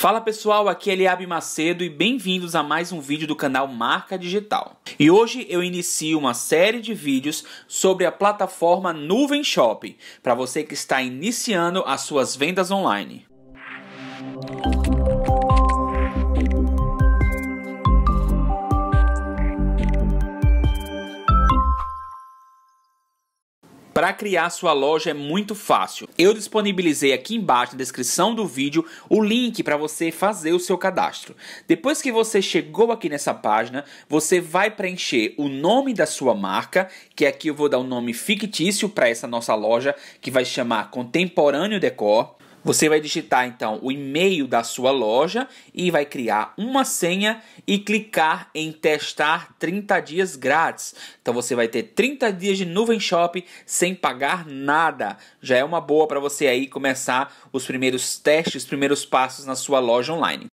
Fala pessoal, aqui é Eliabe Macedo e bem-vindos a mais um vídeo do canal Marca Digital. E hoje eu inicio uma série de vídeos sobre a plataforma Nuvem Shopping, para você que está iniciando as suas vendas online. para criar sua loja é muito fácil. Eu disponibilizei aqui embaixo na descrição do vídeo o link para você fazer o seu cadastro. Depois que você chegou aqui nessa página, você vai preencher o nome da sua marca, que aqui eu vou dar um nome fictício para essa nossa loja, que vai chamar Contemporâneo Decor. Você vai digitar então o e-mail da sua loja e vai criar uma senha e clicar em testar 30 dias grátis. Então você vai ter 30 dias de nuvem shop sem pagar nada. Já é uma boa para você aí começar os primeiros testes, os primeiros passos na sua loja online.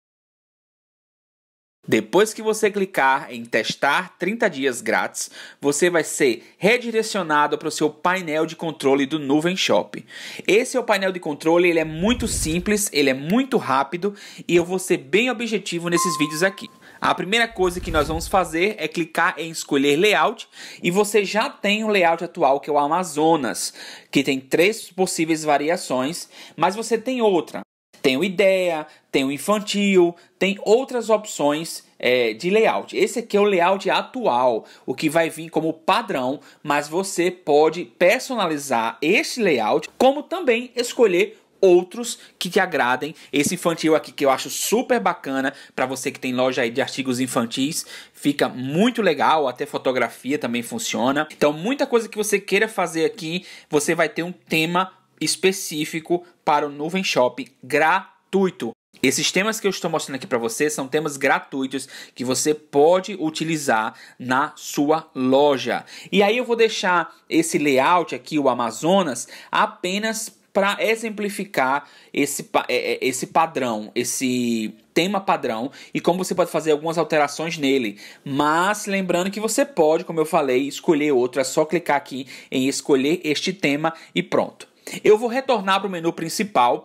Depois que você clicar em testar 30 dias grátis, você vai ser redirecionado para o seu painel de controle do Nuvem Shop. Esse é o painel de controle, ele é muito simples, ele é muito rápido e eu vou ser bem objetivo nesses vídeos aqui. A primeira coisa que nós vamos fazer é clicar em escolher layout e você já tem o layout atual que é o Amazonas, que tem três possíveis variações, mas você tem outra. Tem o Ideia, tem o Infantil, tem outras opções é, de layout. Esse aqui é o layout atual, o que vai vir como padrão, mas você pode personalizar este layout, como também escolher outros que te agradem. Esse infantil aqui que eu acho super bacana para você que tem loja aí de artigos infantis, fica muito legal, até fotografia também funciona. Então, muita coisa que você queira fazer aqui, você vai ter um tema específico para o Nuvem Shopping gratuito. Esses temas que eu estou mostrando aqui para você são temas gratuitos que você pode utilizar na sua loja. E aí eu vou deixar esse layout aqui, o Amazonas, apenas para exemplificar esse, é, é, esse padrão, esse tema padrão e como você pode fazer algumas alterações nele. Mas lembrando que você pode, como eu falei, escolher outro, é só clicar aqui em escolher este tema e pronto. Eu vou retornar para o menu principal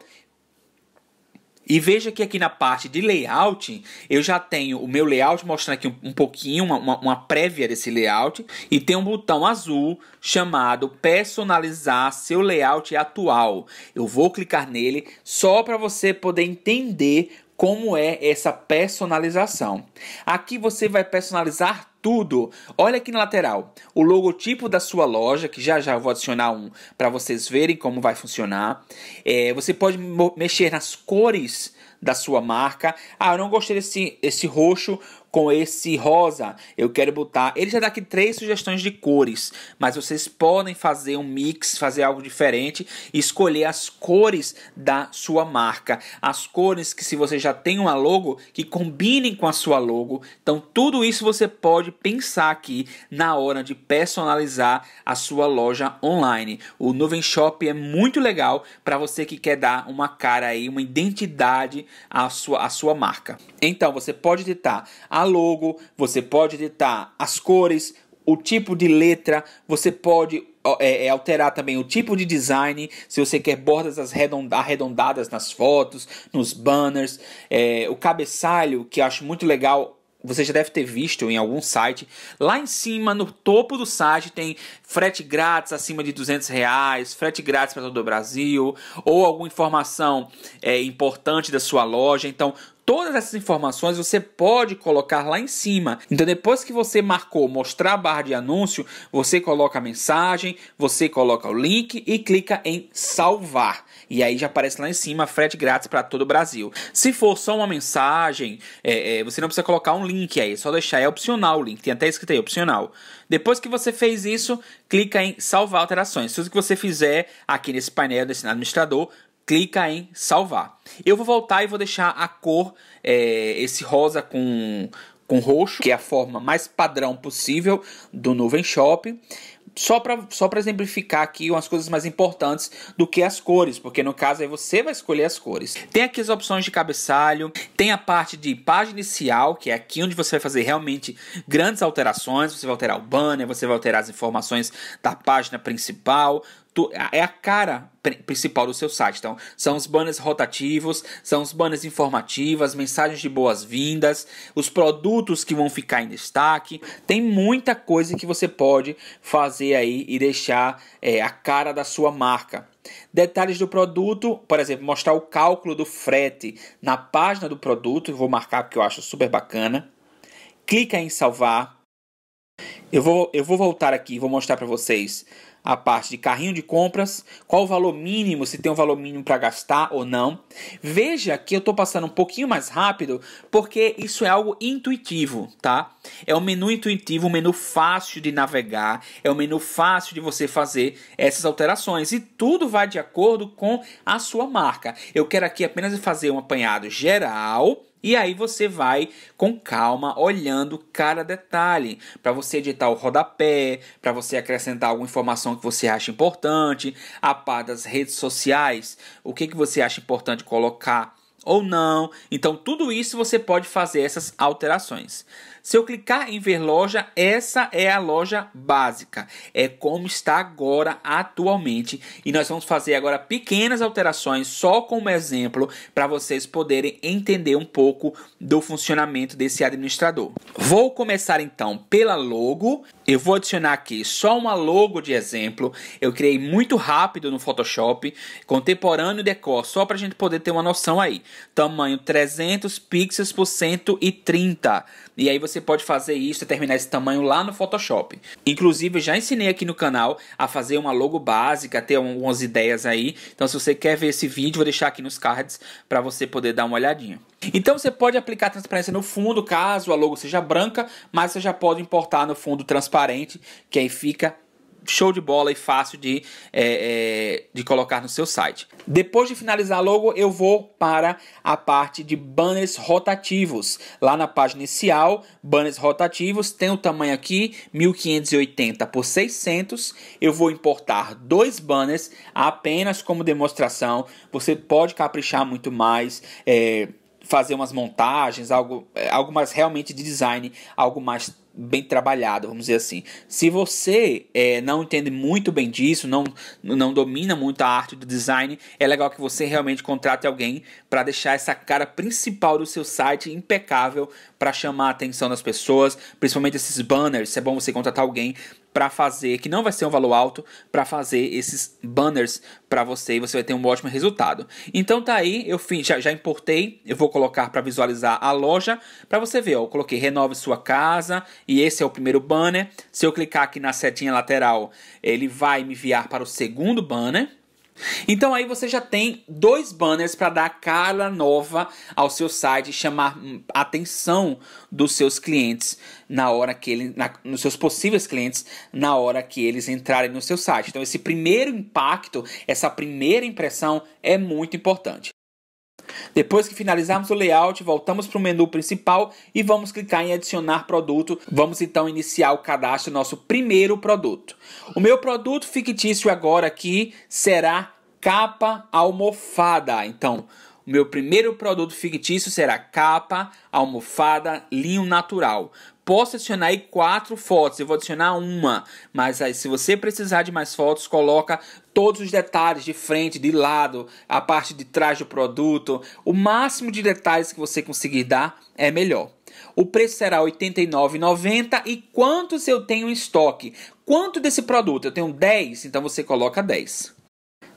e veja que aqui na parte de layout, eu já tenho o meu layout mostrando aqui um, pouquinho, uma, uma, uma, prévia desse layout. E tem um botão azul chamado personalizar seu layout atual. Eu vou clicar nele só para você poder entender como é essa personalização. Aqui você vai personalizar tudo. Olha aqui na lateral, o logotipo da sua loja, que já já eu vou adicionar um para vocês verem como vai funcionar. É, você pode mexer nas cores da sua marca. Ah, eu não gostei desse esse roxo, com esse rosa. Eu quero botar. Ele já dá aqui três sugestões de cores, mas vocês podem fazer um mix, fazer algo diferente e escolher as cores da sua marca. As cores que, se você já tem uma logo, que combinem com a sua logo. Então, tudo isso você pode pensar aqui na hora de personalizar a sua loja online. O Nuvem Shop é muito legal para você que quer dar uma cara aí, uma identidade à sua, à sua marca. Então, você pode digitar a a logo, você pode editar as cores, o tipo de letra, você pode é, é, alterar também o tipo de design, se você quer bordas arredondadas nas fotos, nos banners, é, o cabeçalho, que eu acho muito legal. Você já deve ter visto em algum site. Lá em cima, no topo do site, tem frete grátis acima de 200 reais, frete grátis para todo o Brasil, ou alguma informação é, importante da sua loja. Então, todas essas informações você pode colocar lá em cima. Então, depois que você marcou mostrar a barra de anúncio, você coloca a mensagem, você coloca o link e clica em salvar. E aí já aparece lá em cima frete grátis para todo o Brasil. Se for só uma mensagem, é, é, você não precisa colocar um link aí, é só deixar, é opcional o link, tem até escrito aí, opcional. Depois que você fez isso, clica em salvar alterações. Tudo que você fizer aqui nesse painel nesse administrador clica em salvar. Eu vou voltar e vou deixar a cor, é, esse rosa com, com roxo, que é a forma mais padrão possível do Nuvem Shop. Só para só para exemplificar aqui umas coisas mais importantes do que as cores, porque no caso aí você vai escolher as cores. Tem aqui as opções de cabeçalho, tem a parte de página inicial, que é aqui onde você vai fazer realmente grandes alterações. Você vai alterar o banner, você vai alterar as informações da página principal, é a cara principal do seu site. Então, são os banners rotativos, são os banners informativos, mensagens de boas-vindas, os produtos que vão ficar em destaque. Tem muita coisa que você pode fazer aí e deixar é, a cara da sua marca. Detalhes do produto, por exemplo, mostrar o cálculo do frete na página do produto, vou marcar porque eu acho super bacana. Clica em salvar. Eu vou, eu vou voltar aqui, vou mostrar para vocês a parte de carrinho de compras, qual o valor mínimo, se tem um valor mínimo para gastar ou não. Veja que eu estou passando um pouquinho mais rápido, porque isso é algo intuitivo, tá? É um menu intuitivo, um menu fácil de navegar, é um menu fácil de você fazer essas alterações e tudo vai de acordo com a sua marca. Eu quero aqui apenas fazer um apanhado geral e aí você vai com calma olhando cada detalhe, para você editar o rodapé, para você acrescentar alguma informação que você acha importante, a par das redes sociais, o que, que você acha importante colocar ou não. Então tudo isso você pode fazer essas alterações. Se eu clicar em ver loja, essa é a loja básica. É como está agora atualmente e nós vamos fazer agora pequenas alterações só como exemplo para vocês poderem entender um pouco do funcionamento desse administrador. Vou começar então pela logo. Eu vou adicionar aqui só uma logo de exemplo. Eu criei muito rápido no Photoshop, contemporâneo decor, só para a gente poder ter uma noção aí. Tamanho 300 pixels por 130. E aí você você pode fazer isso, determinar esse tamanho lá no Photoshop. Inclusive, já ensinei aqui no canal a fazer uma logo básica, ter algumas ideias aí. Então, se você quer ver esse vídeo, vou deixar aqui nos cards para você poder dar uma olhadinha. Então, você pode aplicar transparência no fundo, caso a logo seja branca, mas você já pode importar no fundo transparente, que aí fica show de bola e fácil de, é, é, de colocar no seu site. Depois de finalizar logo, eu vou para a parte de banners rotativos. Lá na página inicial, banners rotativos, tem o tamanho aqui, 1580 por 600. Eu vou importar dois banners apenas como demonstração. Você pode caprichar muito mais. É, fazer umas montagens, algo, é, algo mais realmente de design, algo mais bem trabalhado, vamos dizer assim. Se você é, não entende muito bem disso, não, não domina muito a arte do design, é legal que você realmente contrate alguém para deixar essa cara principal do seu site impecável para chamar a atenção das pessoas, principalmente esses banners. É bom você contratar alguém para fazer, que não vai ser um valor alto, para fazer esses banners para você e você vai ter um ótimo resultado. Então tá aí, eu fiz, já, já importei, eu vou colocar para visualizar a loja, para você ver, ó, eu coloquei renove sua casa e esse é o primeiro banner. Se eu clicar aqui na setinha lateral, ele vai me enviar para o segundo banner então aí você já tem dois banners para dar cara nova ao seu site e chamar hum, atenção dos seus clientes na hora que ele, na, nos seus possíveis clientes na hora que eles entrarem no seu site. Então esse primeiro impacto, essa primeira impressão é muito importante. Depois que finalizarmos o layout, voltamos para o menu principal e vamos clicar em adicionar produto. Vamos então iniciar o cadastro do nosso primeiro produto. O meu produto fictício agora aqui será capa almofada. Então, o meu primeiro produto fictício será capa almofada linho natural posso adicionar aí quatro fotos, eu vou adicionar uma, mas aí se você precisar de mais fotos, coloca todos os detalhes de frente, de lado, a parte de trás do produto, o máximo de detalhes que você conseguir dar é melhor. O preço será R$ 89,90 e quantos eu tenho em estoque? Quanto desse produto? Eu tenho 10, então você coloca 10.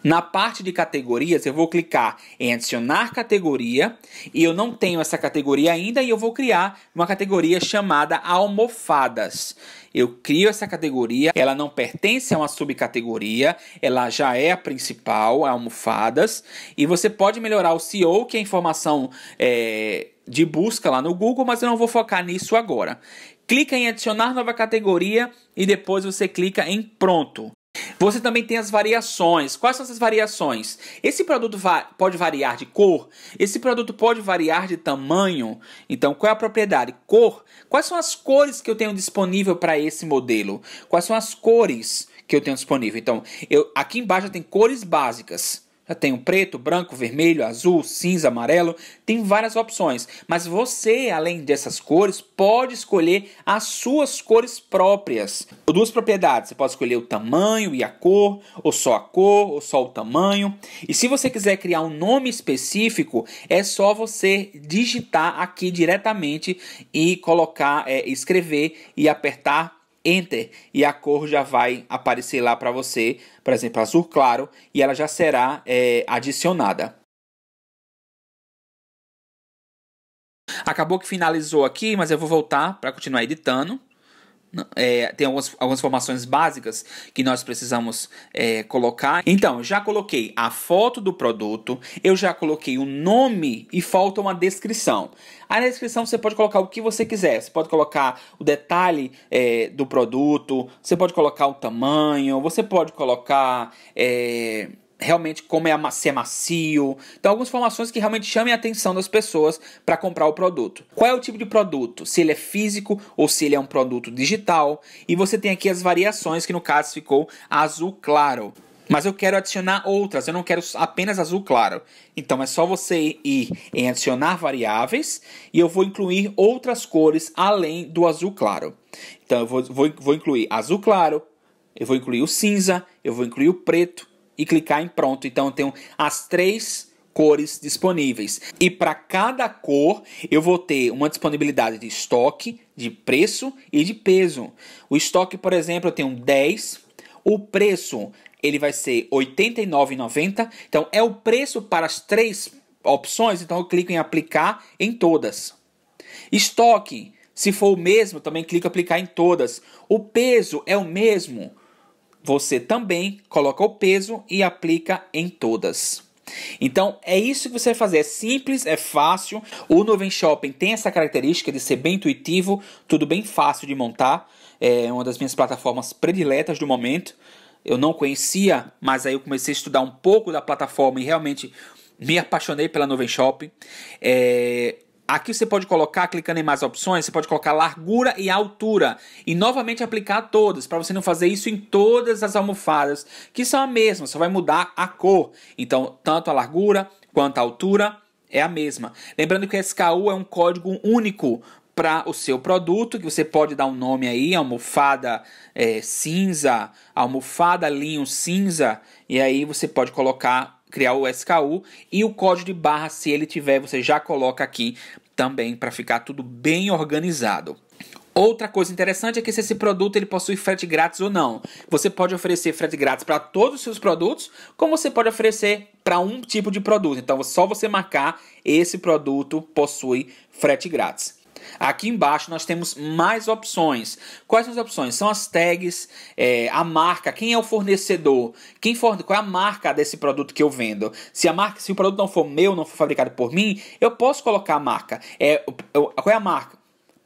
Na parte de categorias, eu vou clicar em adicionar categoria e eu não tenho essa categoria ainda e eu vou criar uma categoria chamada almofadas. Eu crio essa categoria, ela não pertence a uma subcategoria, ela já é a principal, a almofadas, e você pode melhorar o SEO que é a informação é, de busca lá no Google, mas eu não vou focar nisso agora. Clica em adicionar nova categoria e depois você clica em pronto. Você também tem as variações. Quais são essas variações? Esse produto va pode variar de cor, esse produto pode variar de tamanho. Então, qual é a propriedade? Cor. Quais são as cores que eu tenho disponível para esse modelo? Quais são as cores que eu tenho disponível? Então, eu, aqui embaixo tem cores básicas. Tem o preto, branco, vermelho, azul, cinza, amarelo, tem várias opções, mas você, além dessas cores, pode escolher as suas cores próprias. Duas propriedades, você pode escolher o tamanho e a cor, ou só a cor, ou só o tamanho. E se você quiser criar um nome específico, é só você digitar aqui diretamente e colocar, é, escrever e apertar Enter e a cor já vai aparecer lá para você, por exemplo, azul claro, e ela já será é, adicionada. Acabou que finalizou aqui, mas eu vou voltar para continuar editando. É, tem algumas, algumas informações básicas que nós precisamos é, colocar. Então, já coloquei a foto do produto, eu já coloquei o nome e falta uma descrição. Aí na descrição você pode colocar o que você quiser. Você pode colocar o detalhe é, do produto, você pode colocar o tamanho, você pode colocar é, realmente como é, se macio. Então, algumas informações que realmente chamem a atenção das pessoas para comprar o produto. Qual é o tipo de produto? Se ele é físico ou se ele é um produto digital. E você tem aqui as variações, que no caso ficou azul claro. Mas eu quero adicionar outras, eu não quero apenas azul claro. Então é só você ir em adicionar variáveis e eu vou incluir outras cores além do azul claro. Então eu vou, vou, vou incluir azul claro, eu vou incluir o cinza, eu vou incluir o preto, e clicar em pronto. Então eu tenho as três cores disponíveis. E para cada cor, eu vou ter uma disponibilidade de estoque, de preço e de peso. O estoque, por exemplo, eu tenho 10. O preço, ele vai ser R$ 89,90. Então é o preço para as três opções, então eu clico em aplicar em todas. Estoque, se for o mesmo, também clico em aplicar em todas. O peso é o mesmo você também coloca o peso e aplica em todas. Então é isso que você vai fazer, é simples, é fácil. O Nuvem Shopping tem essa característica de ser bem intuitivo, tudo bem fácil de montar. É uma das minhas plataformas prediletas do momento. Eu não conhecia, mas aí eu comecei a estudar um pouco da plataforma e realmente me apaixonei pela Nuvem Shopping. É, Aqui você pode colocar, clicando em mais opções, você pode colocar largura e altura e novamente aplicar a todas, para você não fazer isso em todas as almofadas, que são a mesma, só vai mudar a cor. Então, tanto a largura quanto a altura é a mesma. Lembrando que o SKU é um código único para o seu produto, que você pode dar um nome aí, almofada é, cinza, almofada linho cinza, e aí você pode colocar criar o SKU e o código de barra, se ele tiver, você já coloca aqui também para ficar tudo bem organizado. Outra coisa interessante é que se esse produto ele possui frete grátis ou não. Você pode oferecer frete grátis para todos os seus produtos, como você pode oferecer para um tipo de produto. Então, só você marcar esse produto possui frete grátis. Aqui embaixo nós temos mais opções. Quais são as opções? São as tags, é, a marca, quem é o fornecedor, quem forne qual é a marca desse produto que eu vendo. Se a marca, se o produto não for meu, não for fabricado por mim, eu posso colocar a marca. É, eu, qual é a marca?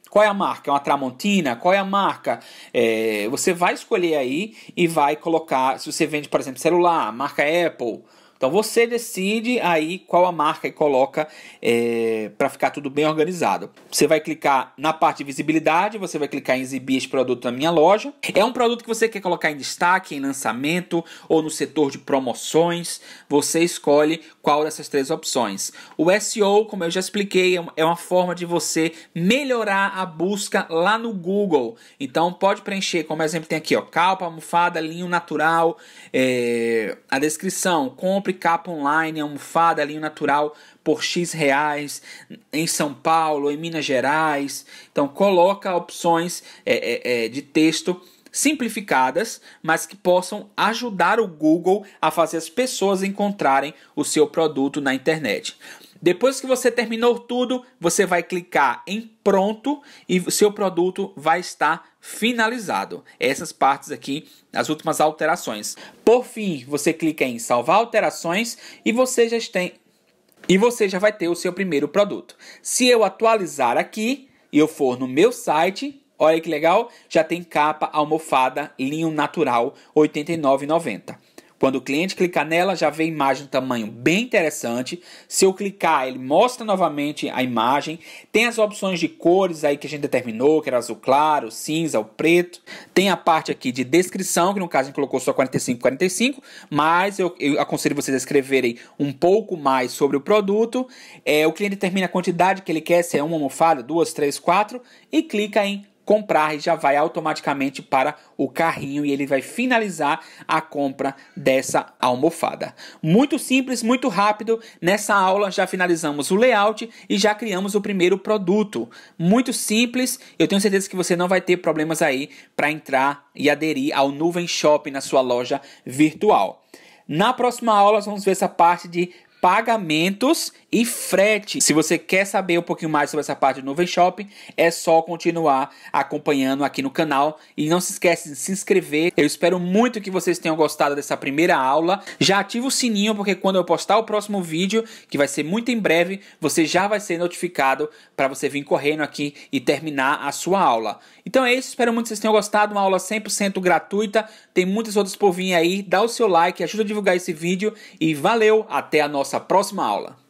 Qual é a marca? É uma Tramontina? Qual é a marca? É, você vai escolher aí e vai colocar. Se você vende, por exemplo, celular, marca Apple, então você decide aí qual a marca e coloca é, para ficar tudo bem organizado. Você vai clicar na parte de visibilidade, você vai clicar em exibir esse produto na minha loja. É um produto que você quer colocar em destaque, em lançamento ou no setor de promoções. Você escolhe qual dessas três opções. O SEO, como eu já expliquei, é, é uma forma de você melhorar a busca lá no Google. Então pode preencher, como exemplo tem aqui, ó, calpa, almofada, linho natural, é, a descrição, compra Compre capa online, almofada, linho natural por X reais em São Paulo, em Minas Gerais. Então coloca opções é, é, é, de texto simplificadas, mas que possam ajudar o Google a fazer as pessoas encontrarem o seu produto na internet. Depois que você terminou tudo, você vai clicar em pronto e seu produto vai estar finalizado. Essas partes aqui, as últimas alterações. Por fim, você clica em salvar alterações e você já tem e você já vai ter o seu primeiro produto. Se eu atualizar aqui e eu for no meu site, olha que legal, já tem capa almofada linho natural 89,90. Quando o cliente clicar nela, já vê a imagem do tamanho bem interessante. Se eu clicar, ele mostra novamente a imagem. Tem as opções de cores aí que a gente determinou, que era azul claro, cinza, o preto. Tem a parte aqui de descrição, que no caso a gente colocou só 45, 45, mas eu, eu aconselho vocês a escreverem um pouco mais sobre o produto. É, o cliente determina a quantidade que ele quer, se é uma almofada, duas, três, quatro, e clica em comprar e já vai automaticamente para o carrinho e ele vai finalizar a compra dessa almofada. Muito simples, muito rápido. Nessa aula já finalizamos o layout e já criamos o primeiro produto. Muito simples, eu tenho certeza que você não vai ter problemas aí para entrar e aderir ao Nuvem Shop na sua loja virtual. Na próxima aula, vamos ver essa parte de pagamentos e frete. Se você quer saber um pouquinho mais sobre essa parte do Nuvem Shopping, é só continuar acompanhando aqui no canal e não se esquece de se inscrever. Eu espero muito que vocês tenham gostado dessa primeira aula. Já ativa o sininho porque quando eu postar o próximo vídeo, que vai ser muito em breve, você já vai ser notificado para você vir correndo aqui e terminar a sua aula. Então é isso, espero muito que vocês tenham gostado, uma aula 100% gratuita. Tem muitos outros por vir aí. Dá o seu like, ajuda a divulgar esse vídeo e valeu, até a nossa nossa próxima aula.